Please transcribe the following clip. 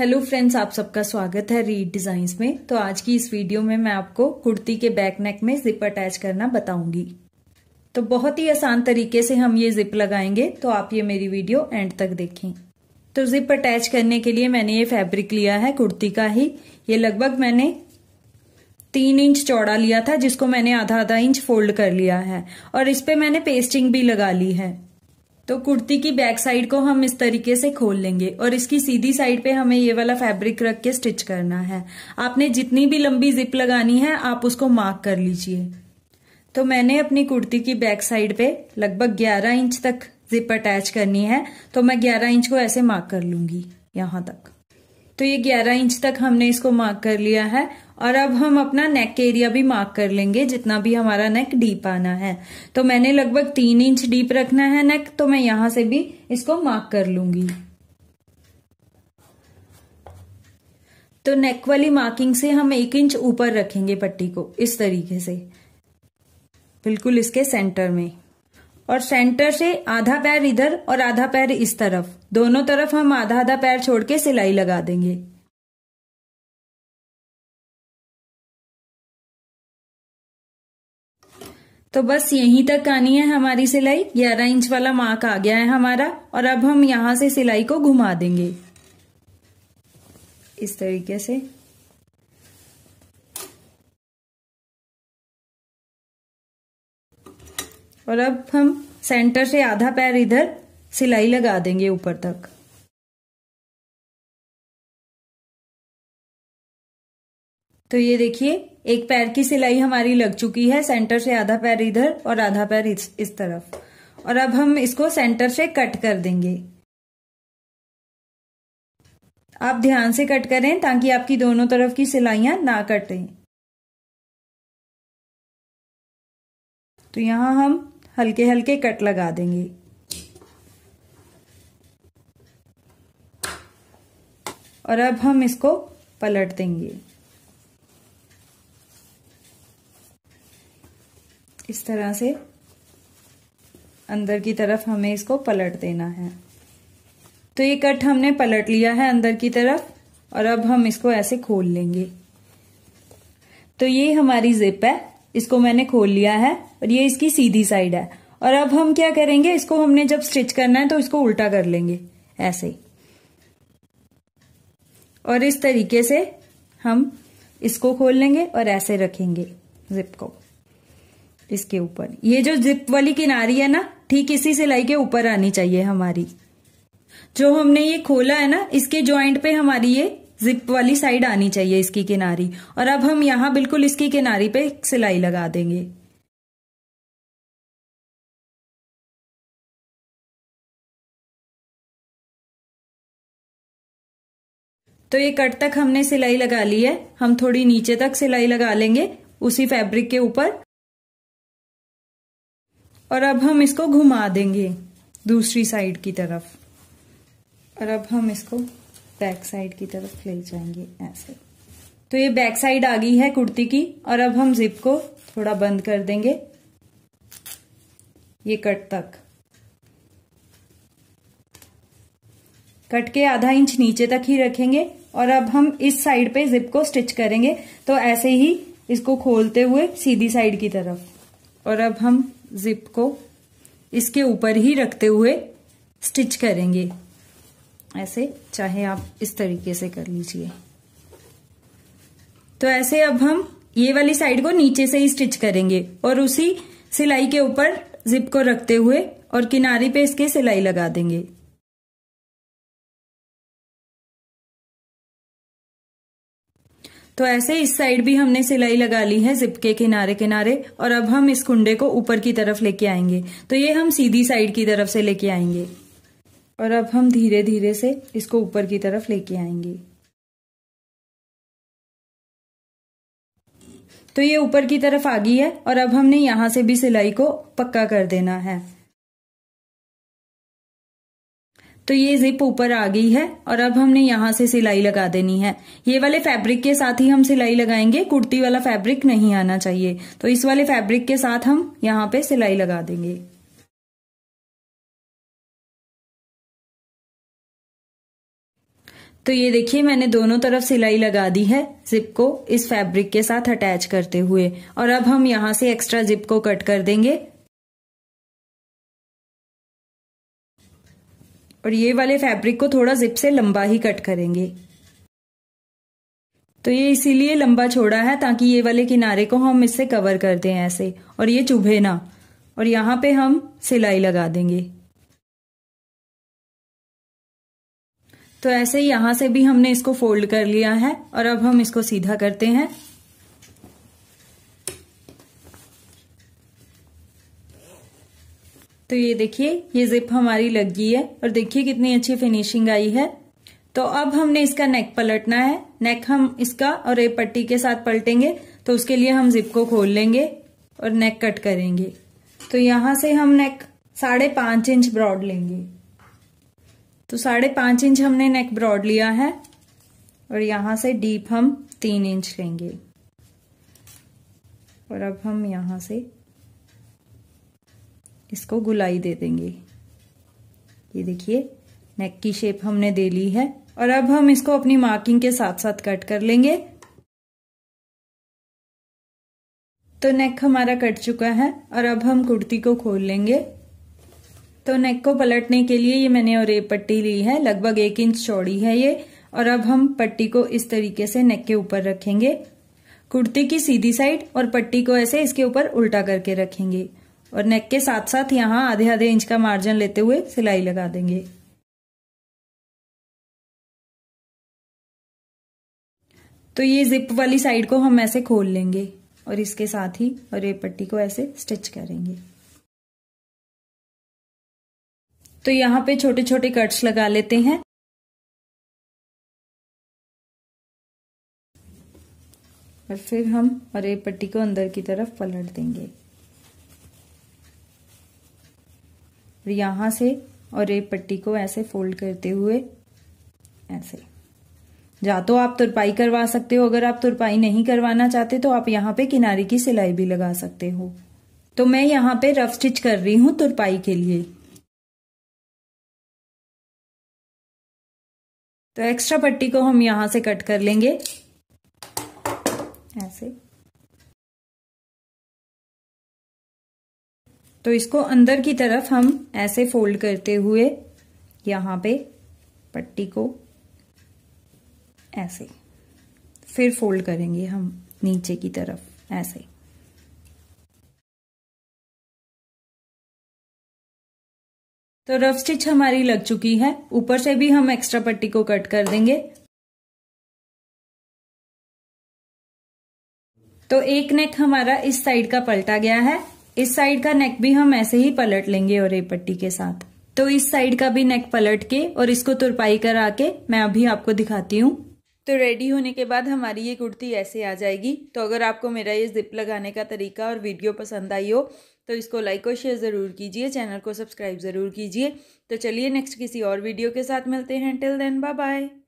hello friends आप सबका स्वागत है रीड डिजाइंस में तो आज की इस वीडियो में मैं आपको कुर्ती के बैक नेक में जिप अटैच करना बताऊंगी तो बहुत ही आसान तरीके से हम ये जिप लगाएंगे तो आप ये मेरी वीडियो एंड तक देखें तो जिप अटैच करने के लिए मैंने ये फैब्रिक लिया है कुर्ती का ही ये लगभग मैंने तीन इंच चौड़ा लिया था जिसको मैंने आधा आधा इंच फोल्ड कर लिया है और इस पे मैंने पेस्टिंग भी लगा ली है तो कुर्ती की बैक साइड को हम इस तरीके से खोल लेंगे और इसकी सीधी साइड पे हमें ये वाला फैब्रिक रख के स्टिच करना है आपने जितनी भी लंबी जिप लगानी है आप उसको मार्क कर लीजिए तो मैंने अपनी कुर्ती की बैक साइड पे लगभग 11 इंच तक जिप अटैच करनी है तो मैं 11 इंच को ऐसे मार्क कर लूंगी यहां तक तो ये 11 इंच तक हमने इसको मार्क कर लिया है और अब हम अपना नेक एरिया भी मार्क कर लेंगे जितना भी हमारा नेक डीप आना है तो मैंने लगभग तीन इंच डीप रखना है नेक तो मैं यहां से भी इसको मार्क कर लूंगी तो नेक वाली मार्किंग से हम एक इंच ऊपर रखेंगे पट्टी को इस तरीके से बिल्कुल इसके सेंटर में और सेंटर से आधा पैर इधर और आधा पैर इस तरफ दोनों तरफ हम आधा आधा पैर छोड़ के सिलाई लगा देंगे तो बस यहीं तक आनी है हमारी सिलाई 11 इंच वाला मार्क आ गया है हमारा और अब हम यहां से सिलाई को घुमा देंगे इस तरीके से और अब हम सेंटर से आधा पैर इधर सिलाई लगा देंगे ऊपर तक तो ये देखिए एक पैर की सिलाई हमारी लग चुकी है सेंटर से आधा पैर इधर और आधा पैर इस, इस तरफ और अब हम इसको सेंटर से कट कर देंगे आप ध्यान से कट करें ताकि आपकी दोनों तरफ की सिलाइयां ना कटें तो यहां हम हल्के हल्के कट लगा देंगे और अब हम इसको पलट देंगे इस तरह से अंदर की तरफ हमें इसको पलट देना है तो ये कट हमने पलट लिया है अंदर की तरफ और अब हम इसको ऐसे खोल लेंगे तो ये हमारी जिप है इसको मैंने खोल लिया है और ये इसकी सीधी साइड है और अब हम क्या करेंगे इसको हमने जब स्टिच करना है तो इसको उल्टा कर लेंगे ऐसे ही और इस तरीके से हम इसको खोल लेंगे और ऐसे रखेंगे जिप को इसके ऊपर ये जो जिप वाली किनारी है ना ठीक इसी सिलाई के ऊपर आनी चाहिए हमारी जो हमने ये खोला है ना इसके ज्वाइंट पे हमारी ये जिप वाली साइड आनी चाहिए इसकी किनारी और अब हम यहाँ बिल्कुल इसकी किनारी पे सिलाई लगा देंगे तो ये कट तक हमने सिलाई लगा ली है हम थोड़ी नीचे तक सिलाई लगा लेंगे उसी फैब्रिक के ऊपर और अब हम इसको घुमा देंगे दूसरी साइड की तरफ और अब हम इसको बैक साइड की तरफ ले जाएंगे ऐसे तो ये बैक साइड आ गई है कुर्ती की और अब हम जिप को थोड़ा बंद कर देंगे ये कट तक कट के आधा इंच नीचे तक ही रखेंगे और अब हम इस साइड पे जिप को स्टिच करेंगे तो ऐसे ही इसको खोलते हुए सीधी साइड की तरफ और अब हम जिप को इसके ऊपर ही रखते हुए स्टिच करेंगे ऐसे चाहे आप इस तरीके से कर लीजिए तो ऐसे अब हम ये वाली साइड को नीचे से ही स्टिच करेंगे और उसी सिलाई के ऊपर जिप को रखते हुए और किनारे पे इसके सिलाई लगा देंगे तो ऐसे इस साइड भी हमने सिलाई लगा ली है जिप के किनारे किनारे और अब हम इस कुंडे को ऊपर की तरफ लेके आएंगे तो ये हम सीधी साइड की तरफ से लेके आएंगे और अब हम धीरे धीरे से इसको ऊपर की तरफ लेके आएंगे तो ये ऊपर की तरफ आ गई है और अब हमने यहां से भी सिलाई को पक्का कर देना है तो ये जिप ऊपर आ गई है और अब हमने यहाँ से सिलाई लगा देनी है ये वाले फैब्रिक के साथ ही हम सिलाई लगाएंगे कुर्ती वाला फैब्रिक नहीं आना चाहिए तो इस वाले फैब्रिक के साथ हम यहाँ पे सिलाई लगा देंगे तो ये देखिए मैंने दोनों तरफ सिलाई लगा दी है जिप को इस फैब्रिक के साथ अटैच करते हुए और अब हम यहाँ से एक्स्ट्रा जिप को कट कर देंगे और ये वाले फैब्रिक को थोड़ा जिप से लंबा ही कट करेंगे तो ये इसीलिए लंबा छोड़ा है ताकि ये वाले किनारे को हम इससे कवर कर दें ऐसे और ये चुभे ना और यहाँ पे हम सिलाई लगा देंगे तो ऐसे ही यहां से भी हमने इसको फोल्ड कर लिया है और अब हम इसको सीधा करते हैं तो ये देखिए ये जिप हमारी लग गई है और देखिए कितनी अच्छी फिनिशिंग आई है तो अब हमने इसका नेक पलटना है नेक हम इसका और एक पट्टी के साथ पलटेंगे तो उसके लिए हम जिप को खोल लेंगे और नेक कट करेंगे तो यहां से हम नेक साढ़े पांच इंच ब्रॉड लेंगे तो साढ़े पांच इंच हमने नेक ब्रॉड लिया है और यहां से डीप हम तीन इंच लेंगे और अब हम यहां से इसको गुलाई दे देंगे ये देखिए नेक की शेप हमने दे ली है और अब हम इसको अपनी मार्किंग के साथ साथ कट कर लेंगे तो नेक हमारा कट चुका है और अब हम कुर्ती को खोल लेंगे तो नेक को पलटने के लिए ये मैंने और एक पट्टी ली है लगभग एक इंच चौड़ी है ये और अब हम पट्टी को इस तरीके से नेक के ऊपर रखेंगे कुर्ती की सीधी साइड और पट्टी को ऐसे इसके ऊपर उल्टा करके रखेंगे और नेक के साथ साथ यहाँ आधे आधे इंच का मार्जिन लेते हुए सिलाई लगा देंगे तो ये जिप वाली साइड को हम ऐसे खोल लेंगे और इसके साथ ही और ये पट्टी को ऐसे स्टिच करेंगे तो यहाँ पे छोटे छोटे कट्स लगा लेते हैं और फिर हम अरे पट्टी को अंदर की तरफ पलट देंगे और यहां से और एक पट्टी को ऐसे फोल्ड करते हुए ऐसे या तो आप तुरपाई करवा सकते हो अगर आप तुरपाई नहीं करवाना चाहते तो आप यहाँ पे किनारे की सिलाई भी लगा सकते हो तो मैं यहाँ पे रफ स्टिच कर रही हूँ तुरपाई के लिए तो एक्स्ट्रा पट्टी को हम यहां से कट कर लेंगे ऐसे तो इसको अंदर की तरफ हम ऐसे फोल्ड करते हुए यहां पे पट्टी को ऐसे फिर फोल्ड करेंगे हम नीचे की तरफ ऐसे तो रफ स्टिच हमारी लग चुकी है ऊपर से भी हम एक्स्ट्रा पट्टी को कट कर देंगे तो एक नेक हमारा इस साइड का पलटा गया है इस साइड का नेक भी हम ऐसे ही पलट लेंगे और ये पट्टी के साथ तो इस साइड का भी नेक पलट के और इसको तुरपाई करा के मैं अभी आपको दिखाती हूँ तो रेडी होने के बाद हमारी ये कुर्ती ऐसे आ जाएगी तो अगर आपको मेरा ये जिप लगाने का तरीका और वीडियो पसंद आई हो तो इसको लाइक और शेयर ज़रूर कीजिए चैनल को सब्सक्राइब ज़रूर कीजिए तो चलिए नेक्स्ट किसी और वीडियो के साथ मिलते हैं टिल देन बाय बाय